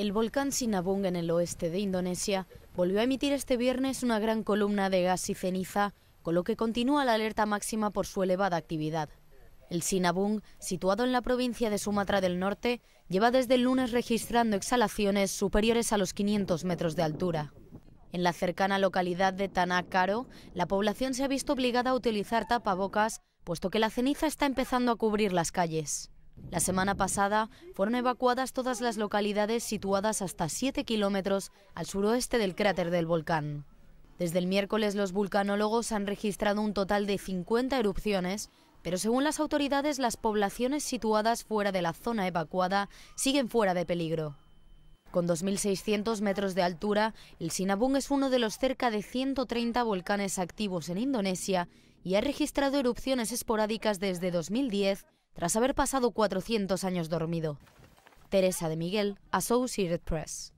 El volcán Sinabung en el oeste de Indonesia volvió a emitir este viernes una gran columna de gas y ceniza, con lo que continúa la alerta máxima por su elevada actividad. El Sinabung, situado en la provincia de Sumatra del Norte, lleva desde el lunes registrando exhalaciones superiores a los 500 metros de altura. En la cercana localidad de Karo, la población se ha visto obligada a utilizar tapabocas, puesto que la ceniza está empezando a cubrir las calles. La semana pasada fueron evacuadas todas las localidades situadas hasta 7 kilómetros al suroeste del cráter del volcán. Desde el miércoles los vulcanólogos han registrado un total de 50 erupciones, pero según las autoridades las poblaciones situadas fuera de la zona evacuada siguen fuera de peligro. Con 2.600 metros de altura, el Sinabung es uno de los cerca de 130 volcanes activos en Indonesia y ha registrado erupciones esporádicas desde 2010 tras haber pasado 400 años dormido. Teresa de Miguel, Associated Press.